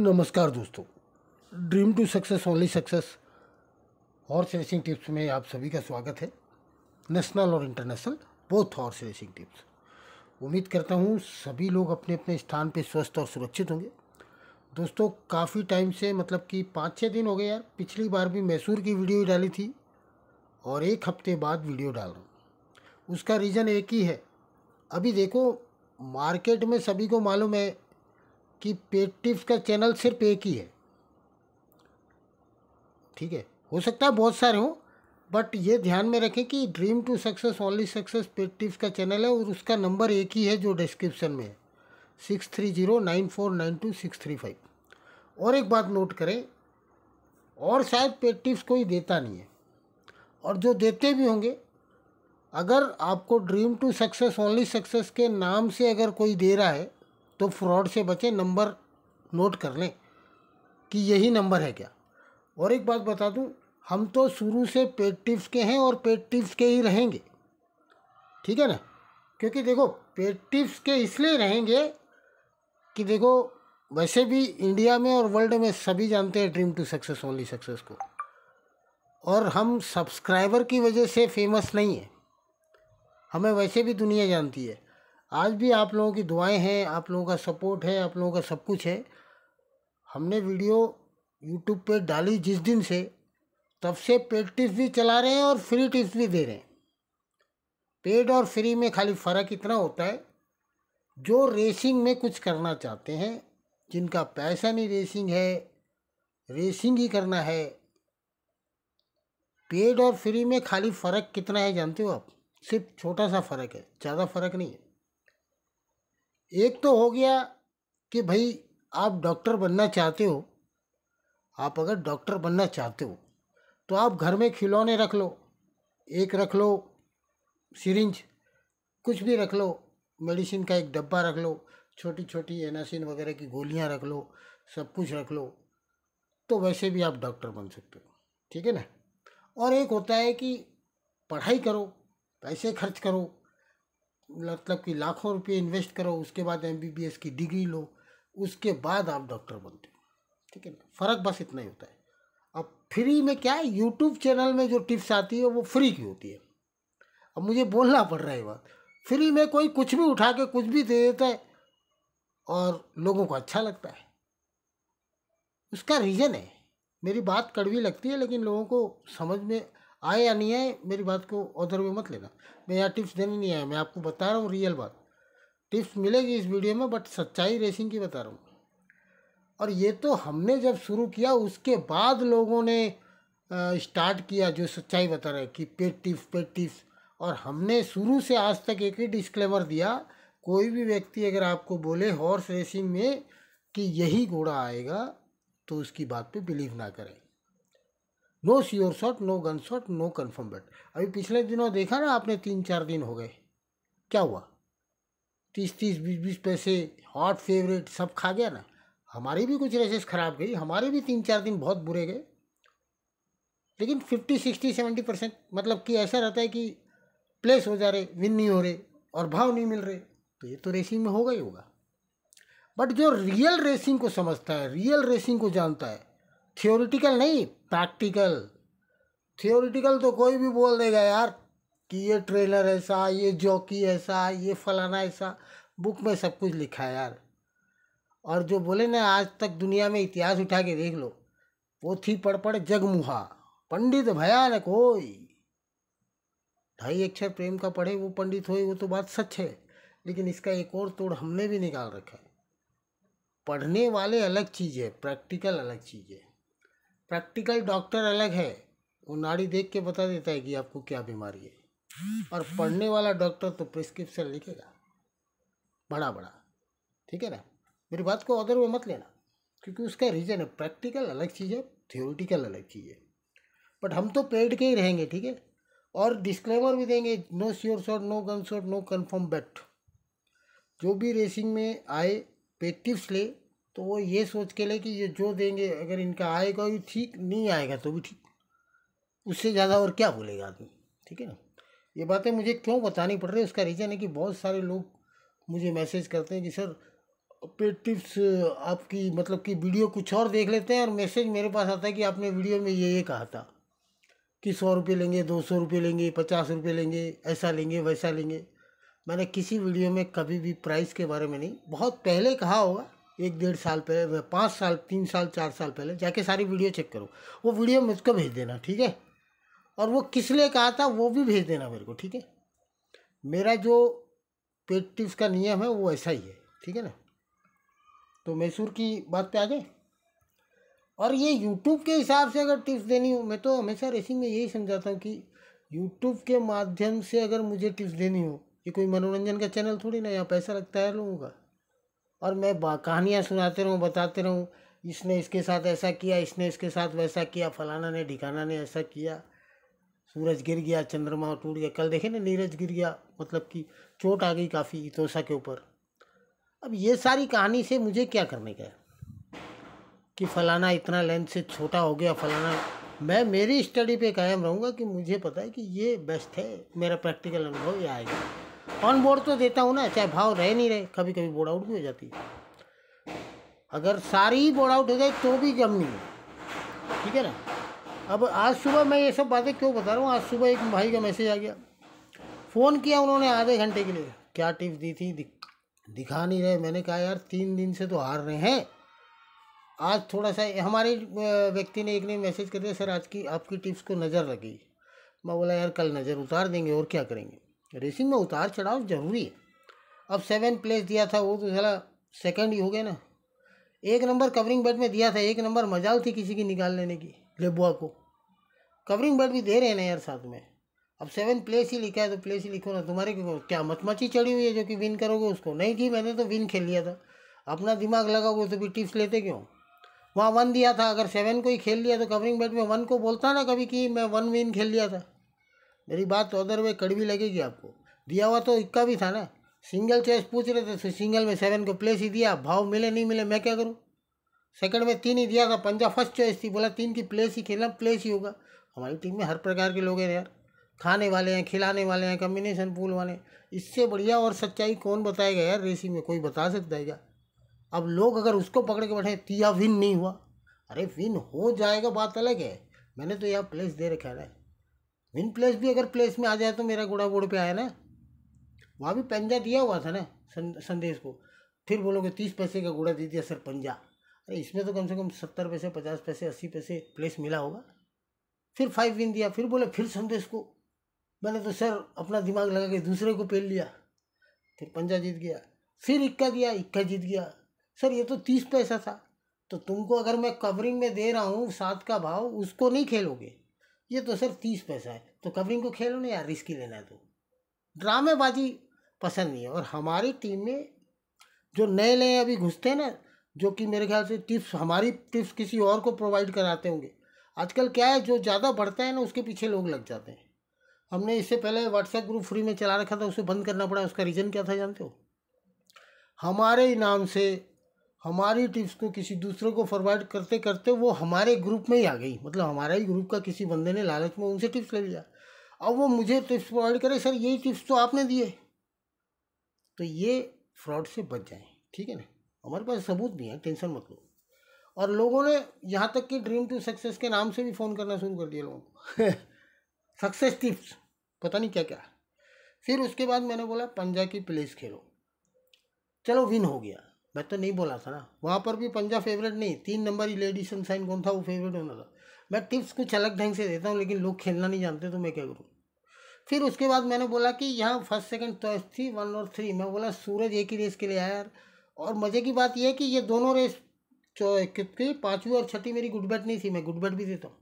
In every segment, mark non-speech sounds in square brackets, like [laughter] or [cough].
नमस्कार दोस्तों dream to success only success horse racing tips में आप सभी का स्वागत है नेशनल और international both horse racing tips उम्मीद करता हूँ सभी लोग अपने अपने स्थान पे स्वस्थ और सुरक्षित होंगे दोस्तों काफ़ी टाइम से मतलब कि पाँच छः दिन हो गए यार पिछली बार भी मैसूर की वीडियो डाली थी और एक हफ्ते बाद वीडियो डाल रहा हूँ उसका रीज़न एक ही है अभी देखो मार्केट में सभी को मालूम है कि पेड टिप्स का चैनल सिर्फ एक ही है ठीक है हो सकता है बहुत सारे हों बट ये ध्यान में रखें कि dream to success only success paid tips का चैनल है और उसका नंबर एक ही है जो डिस्क्रिप्शन में है six three zero nine four nine two six three five और एक बात नोट करें और शायद पेड टिप्स कोई देता नहीं है और जो देते भी होंगे अगर आपको dream to success only success के नाम से अगर कोई दे रहा है तो फ्रॉड से बचें नंबर नोट कर लें कि यही नंबर है क्या और एक बात बता दूं हम तो शुरू से पेड टिप्स के हैं और पेड टिप्स के ही रहेंगे ठीक है ना क्योंकि देखो पेड टिप्स के इसलिए रहेंगे कि देखो वैसे भी इंडिया में और वर्ल्ड में सभी जानते हैं dream to success only success को और हम सब्सक्राइबर की वजह से फेमस नहीं है हमें वैसे भी दुनिया जानती है आज भी आप लोगों की दुआएं हैं आप लोगों का सपोर्ट है आप लोगों का सब कुछ है हमने वीडियो यूट्यूब पे डाली जिस दिन से तब से पेड टिप्स भी चला रहे हैं और फ्री टिप्स भी दे रहे हैं पेड और फ्री में खाली फ़र्क इतना होता है जो रेसिंग में कुछ करना चाहते हैं जिनका पैसा ही रेसिंग है रेसिंग ही करना है पेड और फ्री में खाली फ़र्क कितना है जानते हो आप सिर्फ छोटा सा फ़र्क है ज़्यादा फ़र्क नहीं है एक तो हो गया कि भाई आप डॉक्टर बनना चाहते हो आप अगर डॉक्टर बनना चाहते हो तो आप घर में खिलौने रख लो एक रख लो सिरिंज कुछ भी रख लो मेडिसिन का एक डब्बा रख लो छोटी छोटी एनासिन वगैरह की गोलियां रख लो सब कुछ रख लो तो वैसे भी आप डॉक्टर बन सकते हो ठीक है ना और एक होता है कि पढ़ाई करो पैसे खर्च करो मतलब कि लाखों रुपये इन्वेस्ट करो उसके बाद एमबीबीएस की डिग्री लो उसके बाद आप डॉक्टर बनते हो ठीक है ना फ़र्क बस इतना ही होता है अब फ्री में क्या है यूट्यूब चैनल में जो टिप्स आती है वो फ्री की होती है अब मुझे बोलना पड़ रहा है बात फ्री में कोई कुछ भी उठा के कुछ भी दे देता है और लोगों को अच्छा लगता है उसका रीज़न है मेरी बात कड़वी लगती है लेकिन लोगों को समझ में आए या नहीं आए मेरी बात को ऑधर में मत लेना मैं यहाँ टिप्स देने नहीं आया मैं आपको बता रहा हूँ रियल बात टिप्स मिलेगी इस वीडियो में बट सच्चाई रेसिंग की बता रहा हूँ और ये तो हमने जब शुरू किया उसके बाद लोगों ने स्टार्ट किया जो सच्चाई बता रहे कि पेड टिप्स पेड टिप्स और हमने शुरू से आज तक एक ही डिस्क्लेमर दिया कोई भी व्यक्ति अगर आपको बोले हॉर्स रेसिंग में कि यही घोड़ा आएगा तो उसकी बात पे बिलीव ना करें no sure shot no gun shot no confirm bet अभी पिछले दिनों देखा ना आपने तीन चार दिन हो गए क्या हुआ तीस तीस बीस बीस पैसे हॉट फेवरेट सब खा गया ना हमारी भी कुछ रेसेस ख़राब गई हमारे भी तीन चार दिन बहुत बुरे गए लेकिन फिफ्टी सिक्सटी सेवेंटी परसेंट मतलब कि ऐसा रहता है कि प्लेस हो जा रहे विन नहीं हो रहे और भाव नहीं मिल रहे तो ये तो रेसिंग में होगा ही होगा बट जो रियल रेसिंग को समझता है रियल रेसिंग को जानता है थियोरिटिकल नहीं प्रैक्टिकल थियोरिटिकल तो कोई भी बोल देगा यार कि ये ट्रेलर ऐसा ये जॉकी ऐसा ये फलाना ऐसा बुक में सब कुछ लिखा है यार और जो बोले ना आज तक दुनिया में इतिहास उठा के देख लो वो थी पढ़ पढ़ जगमुहा पंडित भयानक कोई ढाई अक्षर प्रेम का पढ़े वो पंडित हो वो तो बात सच है लेकिन इसका एक और तोड़ हमने भी निकाल रखा है पढ़ने वाले अलग चीज़ है प्रैक्टिकल अलग चीज़ है प्रैक्टिकल डॉक्टर अलग है वो नाड़ी देख के बता देता है कि आपको क्या बीमारी है और पढ़ने वाला डॉक्टर तो प्रिस्क्रिप्शन लिखेगा बड़ा बड़ा ठीक है ना मेरी बात को अदर में मत लेना क्योंकि उसका रीज़न है प्रैक्टिकल अलग चीज़ है थियोरिटिकल अलग चीज़ है बट हम तो पेड के ही रहेंगे ठीक है और डिस्क्लेमर भी देंगे no sure shot no gun shot no confirm bet जो भी रेसिंग में आए पे टिप्स ले तो वो ये सोच के ले कि ये जो देंगे अगर इनका आएगा भी ठीक नहीं आएगा तो भी ठीक उससे ज़्यादा और क्या बोलेगा आदमी ठीक है ना ये बातें मुझे क्यों बतानी पड़ रही है उसका रीज़न है कि बहुत सारे लोग मुझे मैसेज करते हैं कि सर पे टिप्स आपकी मतलब कि वीडियो कुछ और देख लेते हैं और मैसेज मेरे पास आता है कि आपने वीडियो में ये ये कहा था कि सौ रुपये लेंगे दो सौ रुपये लेंगे पचास रुपये लेंगे ऐसा लेंगे वैसा लेंगे मैंने किसी वीडियो में कभी भी प्राइस के बारे में नहीं बहुत पहले कहा होगा एक डेढ़ साल पहले पाँच साल तीन साल चार साल पहले जाके सारी वीडियो चेक करो वो वीडियो मुझको भेज देना ठीक है और वो किस लिए कहा था वो भी भेज देना मेरे को ठीक है मेरा जो पेटिव टिप्स का नियम है वो ऐसा ही है ठीक है ना तो मैसूर की बात पे आ जाए और ये यूट्यूब के हिसाब से अगर टिप्स देनी हो मैं तो हमेशा रेसिंग में यही समझाता हूँ कि यूट्यूब के माध्यम से अगर मुझे टिप्स देनी हो ये कोई मनोरंजन का चैनल थोड़ी ना यहाँ पैसा लगता है लोगों का और मैं कहानियाँ सुनाते रहूँ बताते रहूँ इसने इसके साथ ऐसा किया इसने इसके साथ वैसा किया फलाना ने ढिकाना ने ऐसा किया सूरज गिर गया चंद्रमा टूट गया कल देखे ना नीरज गिर गया मतलब कि चोट आ गई काफ़ी इतोसा के ऊपर अब ये सारी कहानी से मुझे क्या करने का है कि फलाना इतना लेंथ से छोटा हो गया फलाना मैं मेरी स्टडी पे कायम रहूँगा कि मुझे पता है कि ये बेस्ट है मेरा प्रैक्टिकल अनुभव ये आएगा ऑन बोर्ड तो देता हूँ ना चाहे भाव रह नहीं रहे कभी कभी बोर्ड आउट भी हो जाती है अगर सारी ही बोर्ड आउट हो जाए तो भी जम नहीं है ठीक है ना अब आज सुबह मैं ये सब बातें क्यों बता रहा हूँ आज सुबह एक भाई का मैसेज आ गया फ़ोन किया उन्होंने आधे घंटे के लिए क्या टिप्स दी थी दिखा नहीं रहे मैंने कहा यार तीन दिन से तो हार रहे हैं आज थोड़ा सा हमारे व्यक्ति ने एक ने मैसेज कर दिया सर आज की आपकी टिप्स को नज़र लगी मैं बोला यार कल नज़र उतार देंगे और क्या करेंगे रेसिंग में उतार चढ़ाव ज़रूरी है अब सेवन प्लेस दिया था वो तो जरा सेकंड ही हो गया ना एक नंबर कवरिंग बैट में दिया था एक नंबर मजाल थी किसी की निकाल लेने की लेबुआ को कवरिंग बैट भी दे रहे हैं ना यार साथ में अब सेवन प्लेस ही लिखा है तो प्लेस ही लिखो ना तुम्हारे क्या मतमची चढ़ी हुई है जो कि विन करोगे उसको नहीं जी मैंने तो विन खेल लिया था अपना दिमाग लगाओगे तो भी टिप्स लेते क्यों वहाँ वन दिया था अगर सेवन को ही खेल लिया तो कवरिंग बैट में वन को बोलता ना कभी कि मैं वन विन खेल लिया था मेरी बात तो अदर वे कड़वी लगेगी आपको दिया हुआ तो इक्का भी था ना सिंगल चॉइस पूछ रहे थे तो सिंगल में सेवन को प्लेस ही दिया भाव मिले नहीं मिले मैं क्या करूँ सेकंड में तीन ही दिया था पंजाब फर्स्ट चॉइस थी बोला तीन की प्लेस ही खेलना प्लेस ही होगा हमारी टीम में हर प्रकार के लोग हैं यार खाने वाले हैं खिलाने वाले हैं कम्बिनेशन पूल वाले इससे बढ़िया और सच्चाई कौन बताएगा यार रेसिंग में कोई बता सकता है क्या अब लोग अगर उसको पकड़ के बैठे तिया विन नहीं हुआ अरे विन हो जाएगा बात अलग है मैंने तो यहाँ प्लेस दे रखा है इन प्लेस भी अगर प्लेस में आ जाए तो मेरा घोड़ा बोर्ड पे आया ना वहाँ भी पंजा दिया हुआ था ना संदेश को फिर बोलोगे तीस पैसे का घोड़ा दे दिया सर पंजा अरे इसमें तो कम से कम सत्तर पैसे पचास पैसे अस्सी पैसे प्लेस मिला होगा फिर फाइव विन दिया फिर बोले फिर संदेश को मैंने तो सर अपना दिमाग लगा के दूसरे को पेल लिया फिर पंजा जीत गया फिर इक्का दिया इक्का जीत गया सर ये तो तीस पैसा था तो तुमको अगर मैं कवरिंग में दे रहा हूँ सात का भाव उसको नहीं खेलोगे ये तो सर तीस पैसा है तो कवरिंग को खेलो ना यार रिस्की लेना दो तो। ड्रामेबाजी पसंद नहीं है और हमारी टीम में जो नए नए अभी घुसते हैं ना जो कि मेरे ख्याल से टिप्स हमारी टिप्स किसी और को प्रोवाइड कराते होंगे आजकल क्या है जो ज़्यादा बढ़ता है ना उसके पीछे लोग लग जाते हैं हमने इससे पहले व्हाट्सएप ग्रुप फ्री में चला रखा था उसे बंद करना पड़ा उसका रीज़न क्या था जानते हो हमारे नाम से हमारी टिप्स को किसी दूसरे को फॉरवर्ड करते करते वो हमारे ग्रुप में ही आ गई मतलब हमारा ही ग्रुप का किसी बंदे ने लालच में उनसे टिप्स ले लिया अब वो मुझे टिप्स तो प्रोवाइड करे सर यही टिप्स तो आपने दिए तो ये फ्रॉड से बच जाए ठीक है ना हमारे पास सबूत भी हैं टेंशन मत लो और लोगों ने यहाँ तक कि ड्रीम टू सक्सेस के नाम से भी फ़ोन करना शुरू कर दिया लोगों को सक्सेस [laughs] टिप्स पता नहीं क्या क्या फिर उसके बाद मैंने बोला पंजा की प्लेस खेलो चलो विन हो गया मैं तो नहीं बोला था ना वहाँ पर भी पंजा फेवरेट नहीं तीन नंबर ही लेडी सनसाइन कौन था वो फेवरेट होना था मैं टिप्स कुछ अलग ढंग से देता हूँ लेकिन लोग खेलना नहीं जानते तो मैं क्या करूँ फिर उसके बाद मैंने बोला कि यहाँ फर्स्ट सेकंड चॉइस थी वन और थ्री मैं बोला सूरज एक ही रेस के लिए आया यार और मज़े की बात यह है कि ये दोनों रेस क्योंकि पाँचवीं और छठी मेरी गुड बैट नहीं थी मैं गुड बैट भी देता हूँ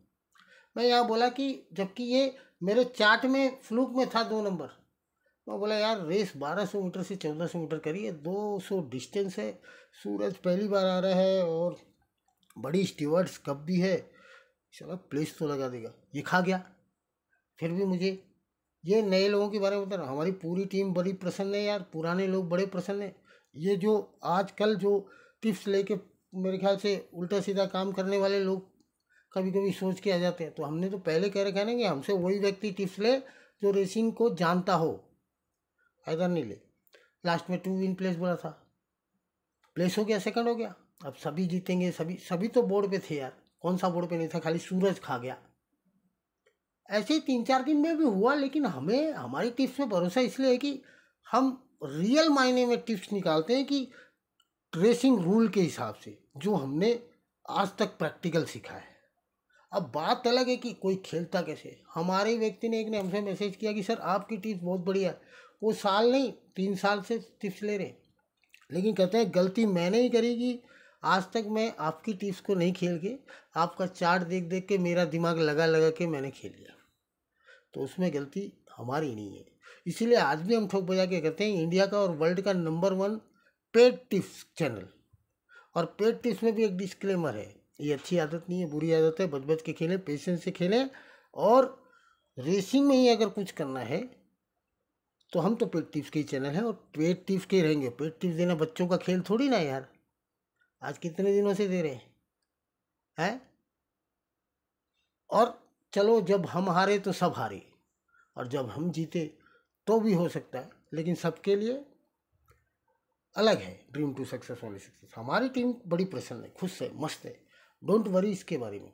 मैं यहाँ बोला कि जबकि ये मेरे चार्ट में फ्लूक में था दो नंबर मैं बोला यार रेस 1200 मीटर से 1400 मीटर करी है 200 डिस्टेंस है सूरज पहली बार आ रहा है और बड़ी स्टीवर्ड्स कप भी है चला प्लेस तो लगा देगा ये खा गया फिर भी मुझे ये नए लोगों के बारे में बता रहा हमारी पूरी टीम बड़ी प्रसन्न है यार पुराने लोग बड़े प्रसन्न है ये जो आजकल जो टिप्स लेके मेरे ख्याल से उल्टा सीधा काम करने वाले लोग कभी कभी सोच के आ जाते हैं तो हमने तो पहले कह रखा है ना कि हमसे वही व्यक्ति टिप्स ले जो रेसिंग को जानता हो ऐसा नहीं ले लास्ट में टू इन प्लेस बोला था प्लेस हो गया सेकंड हो गया अब सभी जीतेंगे सभी सभी तो बोर्ड पे थे यार कौन सा बोर्ड पे नहीं था खाली सूरज खा गया ऐसे ही तीन चार दिन में भी हुआ लेकिन हमें हमारी टिप्स में भरोसा इसलिए है कि हम रियल मायने में टिप्स निकालते हैं कि ट्रेसिंग रूल के हिसाब से जो हमने आज तक प्रैक्टिकल सीखा है अब बात अलग है कि कोई खेलता कैसे हमारे व्यक्ति ने एक ने हमसे मैसेज किया कि सर आपकी टिप्स बहुत बढ़िया है वो साल नहीं तीन साल से टिप्स ले रहे लेकिन कहते हैं गलती मैंने ही करी कि आज तक मैं आपकी टिप्स को नहीं खेल के आपका चार्ट देख देख के मेरा दिमाग लगा लगा के मैंने खेल लिया तो उसमें गलती हमारी नहीं है इसीलिए आज भी हम ठोक बजा के करते हैं इंडिया का और वर्ल्ड का number one paid tips channel और पेड टिप्स में भी एक डिस्क्लेमर है ये अच्छी आदत नहीं है बुरी आदत है बच बच के खेलें पेशेंस से खेलें और रेसिंग में ही अगर कुछ करना है तो हम तो पेड टिप्स के ही चैनल हैं और पेड टिप्स के रहेंगे पेड टिप्स देना बच्चों का खेल थोड़ी ना यार आज कितने दिनों से दे रहे हैं है? और चलो जब हम हारे तो सब हारे और जब हम जीते तो भी हो सकता है लेकिन सबके लिए अलग है dream to success only success हमारी टीम बड़ी प्रसन्न है खुश है मस्त है डोंट वरी इसके बारे में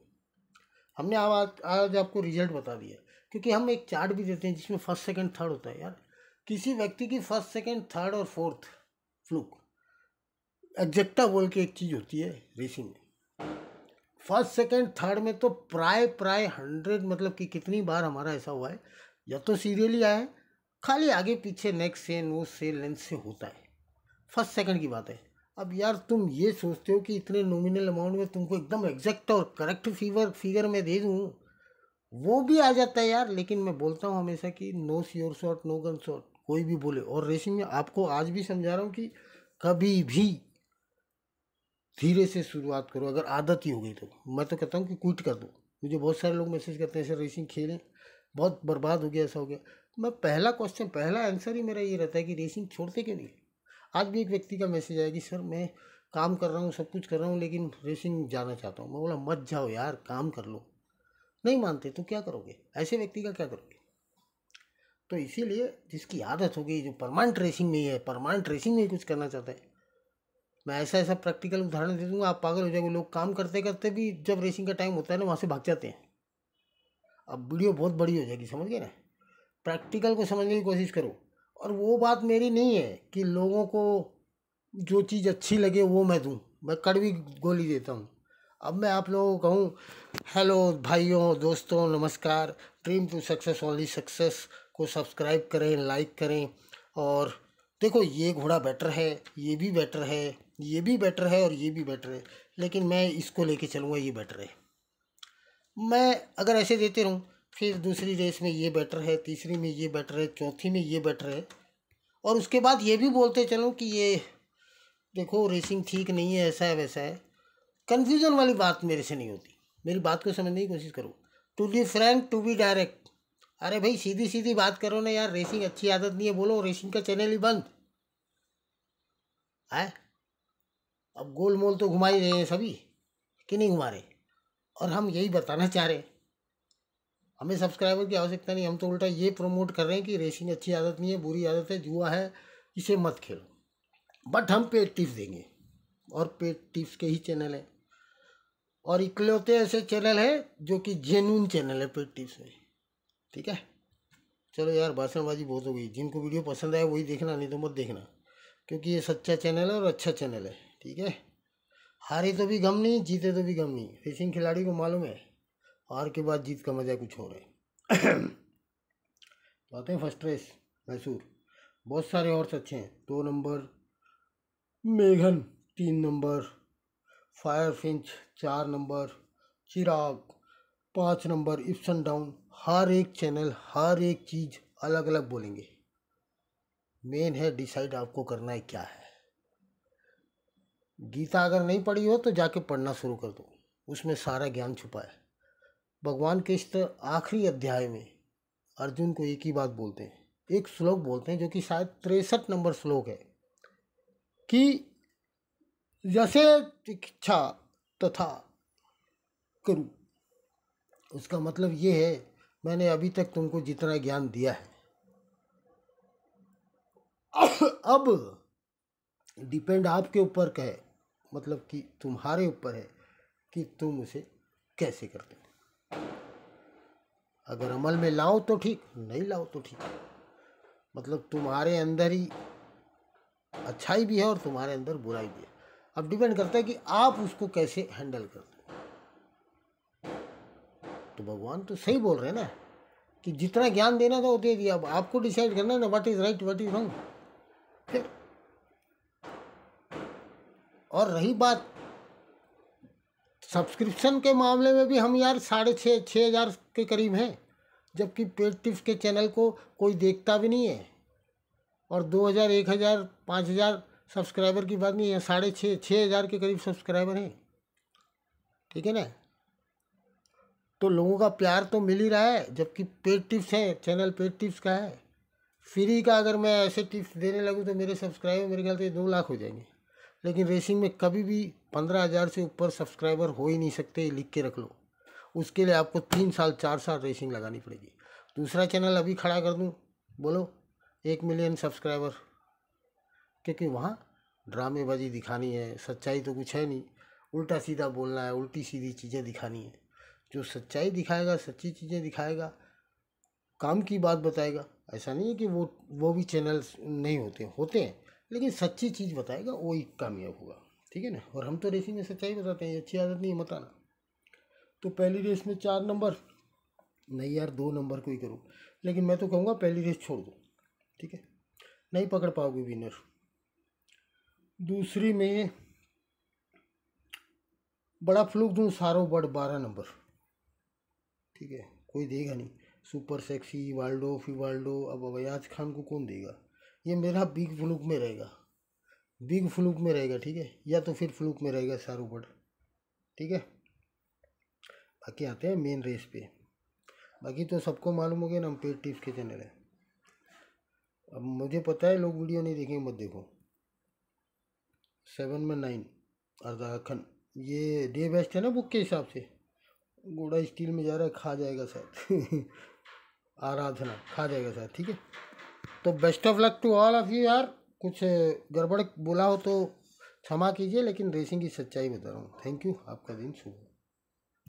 हमने आज आज आपको रिजल्ट बता दिया क्योंकि हम एक चार्ट भी देते हैं जिसमें फर्स्ट सेकंड थर्ड होता है यार किसी व्यक्ति की फर्स्ट सेकंड थर्ड और फोर्थ फ्लूक एग्जेक्टा बोल के एक चीज़ होती है रेसिंग में फर्स्ट सेकंड थर्ड में तो प्राय प्राय हंड्रेड मतलब कि कितनी बार हमारा ऐसा हुआ है या तो सीरियल ही आया खाली आगे पीछे नेक से नो से लेंथ से होता है फर्स्ट सेकंड की बात है अब यार तुम ये सोचते हो कि इतने नॉमिनल अमाउंट में तुमको एकदम एग्जैक्ट और करेक्ट फीवर फिगर मैं दे दूँ वो भी आ जाता है यार लेकिन मैं बोलता हूँ हमेशा कि no sure shot no gun shot कोई भी बोले और रेसिंग में आपको आज भी समझा रहा हूँ कि कभी भी धीरे से शुरुआत करो अगर आदत ही हो गई तो मैं तो कहता हूँ कि क्विट कर दो मुझे बहुत सारे लोग मैसेज करते हैं सर रेसिंग खेलें बहुत बर्बाद हो गया ऐसा हो गया मैं पहला क्वेश्चन पहला आंसर ही मेरा ये रहता है कि रेसिंग छोड़ते क्यों नहीं आज भी एक व्यक्ति का मैसेज आया कि सर मैं काम कर रहा हूँ सब कुछ कर रहा हूँ लेकिन रेसिंग जाना चाहता हूँ मैं बोला मत जाओ यार काम कर लो नहीं मानते तो क्या करोगे ऐसे व्यक्ति का क्या करोगे तो इसीलिए जिसकी आदत हो गई जो परमानेंट रेसिंग में ही है परमानेंट रेसिंग में ही कुछ करना चाहता है मैं ऐसा ऐसा प्रैक्टिकल उदाहरण दे दूँगा आप पागल हो जाएंगे लोग काम करते करते भी जब रेसिंग का टाइम होता है ना वहाँ से भाग जाते हैं अब वीडियो बहुत बड़ी हो जाएगी समझ गए ना प्रैक्टिकल को समझने की कोशिश करो और वो बात मेरी नहीं है कि लोगों को जो चीज़ अच्छी लगे वो मैं दूँ मैं कड़वी गोली देता हूँ अब मैं आप लोगों को कहूँ हेलो भाइयों दोस्तों नमस्कार dream to success only success को सब्सक्राइब करें लाइक करें और देखो ये घोड़ा बेटर है ये भी बेटर है ये भी बेटर है और ये भी बेटर है लेकिन मैं इसको लेके चलूँगा ये बेटर है मैं अगर ऐसे देते रहूँ फिर दूसरी रेस में ये बेटर है तीसरी में ये बेटर है चौथी में ये बेटर है और उसके बाद ये भी बोलते चलूँ कि ये देखो रेसिंग ठीक नहीं है ऐसा है वैसा है कन्फ्यूज़न वाली बात मेरे से नहीं होती मेरी बात को समझने की कोशिश करो to be friend to be direct अरे भाई सीधी सीधी बात करो ना यार रेसिंग अच्छी आदत नहीं है बोलो रेसिंग का चैनल ही बंद है अब गोल मोल तो घुमा ही रहे हैं सभी कि नहीं घुमा रहे और हम यही बताना चाह रहे हैं हमें सब्सक्राइबर की आवश्यकता नहीं हम तो उल्टा ये प्रमोट कर रहे हैं कि रेसिंग अच्छी आदत नहीं है बुरी आदत है जुआ है इसे मत खेलो बट हम पेड टिप्स देंगे और पेड टिप्स के ही चैनल हैं और इकलौते ऐसे चैनल हैं जो कि जेनून चैनल है पेड टिप्स में ठीक है चलो यार भाषणबाजी बहुत हो गई जिनको वीडियो पसंद आया वही देखना नहीं तो मत देखना क्योंकि ये सच्चा चैनल है और अच्छा चैनल है ठीक है हारे तो भी गम नहीं जीते तो भी गम नहीं रेसिंग खिलाड़ी को मालूम है हार के बाद जीत का मज़ा कुछ हो रहा है तो आते हैं फर्स्ट रेस मैसूर बहुत सारे हॉर्स अच्छे हैं दो नंबर मेघन तीन नंबर फायर फिंच चार नंबर चिराग पाँच नंबर इप्सन डाउन हर एक चैनल हर एक चीज़ अलग अलग बोलेंगे मेन है डिसाइड आपको करना है क्या है गीता अगर नहीं पढ़ी हो तो जाके पढ़ना शुरू कर दो उसमें सारा ज्ञान छुपा है भगवान कृष्ण आखिरी अध्याय में अर्जुन को एक ही बात बोलते हैं एक श्लोक बोलते हैं जो कि शायद तिरसठ नंबर श्लोक है कि जैसे इच्छा तथा करूँ उसका मतलब ये है मैंने अभी तक तुमको जितना ज्ञान दिया है अब डिपेंड आपके ऊपर है मतलब कि तुम्हारे ऊपर है कि तुम उसे कैसे करते हो अगर अमल में लाओ तो ठीक नहीं लाओ तो ठीक मतलब तुम्हारे अंदर ही अच्छाई भी है और तुम्हारे अंदर बुराई भी है अब डिपेंड करता है कि आप उसको कैसे हैंडल करते हो तो भगवान तो सही बोल रहे हैं ना कि जितना ज्ञान देना था वो दे दिया अब आपको डिसाइड करना है ना what is right what is wrong फिर और रही बात सब्सक्रिप्शन के मामले में भी हम यार साढ़े छः छः हज़ार के करीब हैं जबकि पेड टिप्स के चैनल को कोई देखता भी नहीं है और दो हज़ार एक हज़ार पाँच हज़ार सब्सक्राइबर की बात नहीं है साढ़े छः छः हज़ार के करीब सब्सक्राइबर हैं ठीक है ना तो लोगों का प्यार तो मिल ही रहा है जबकि पेड टिप्स है चैनल पेड टिप्स का है फ्री का अगर मैं ऐसे टिप्स देने लगूँ तो मेरे सब्सक्राइबर मेरे ख्याल से दो लाख हो जाएंगे लेकिन रेसिंग में कभी भी पंद्रह हज़ार से ऊपर सब्सक्राइबर हो ही नहीं सकते लिख के रख लो उसके लिए आपको तीन साल चार साल रेसिंग लगानी पड़ेगी दूसरा चैनल अभी खड़ा कर दूँ बोलो एक मिलियन सब्सक्राइबर क्योंकि वहाँ ड्रामेबाजी दिखानी है सच्चाई तो कुछ है नहीं उल्टा सीधा बोलना है उल्टी सीधी चीज़ें दिखानी है जो सच्चाई दिखाएगा सच्ची चीज़ें दिखाएगा काम की बात बताएगा ऐसा नहीं है कि वो वो भी चैनल नहीं होते होते हैं लेकिन सच्ची चीज़ बताएगा वो ही कामयाब होगा ठीक है ना और हम तो रेसिंग में सच्चाई बताते हैं अच्छी आदत नहीं है बताना तो पहली रेस में चार नंबर नहीं यार दो नंबर को ही करो लेकिन मैं तो कहूँगा पहली रेस छोड़ दो ठीक है नहीं पकड़ पाओगे विनर दूसरी में बड़ा फ्लूक दूँ सारो बड़ बारह नंबर ठीक है कोई देगा नहीं सुपर सेक्सी वाल्डो फिवाल्डो अब अवयाज खान को कौन देगा ये मेरा बिग फ्लूक में रहेगा बिग फ्लूक में रहेगा ठीक है या तो फिर फ्लूक में रहेगा सारू बट ठीक है बाकी आते हैं मेन रेस पे बाकी तो सबको मालूम हो गया ना हम पेड टिप्स के चैनल है अब मुझे पता है लोग वीडियो नहीं देखेंगे मत देखो सेवन में नाइन अर्धाखन ये डे बेस्ट है ना बुक के हिसाब से घोड़ा स्टील में जा रहा है खा जाएगा शायद [laughs] आराधना खा जाएगा शायद ठीक है तो best of luck to all of you यार कुछ गड़बड़ बोला हो तो क्षमा कीजिए लेकिन रेसिंग की सच्चाई बता रहा हूँ थैंक यू आपका दिन शुभ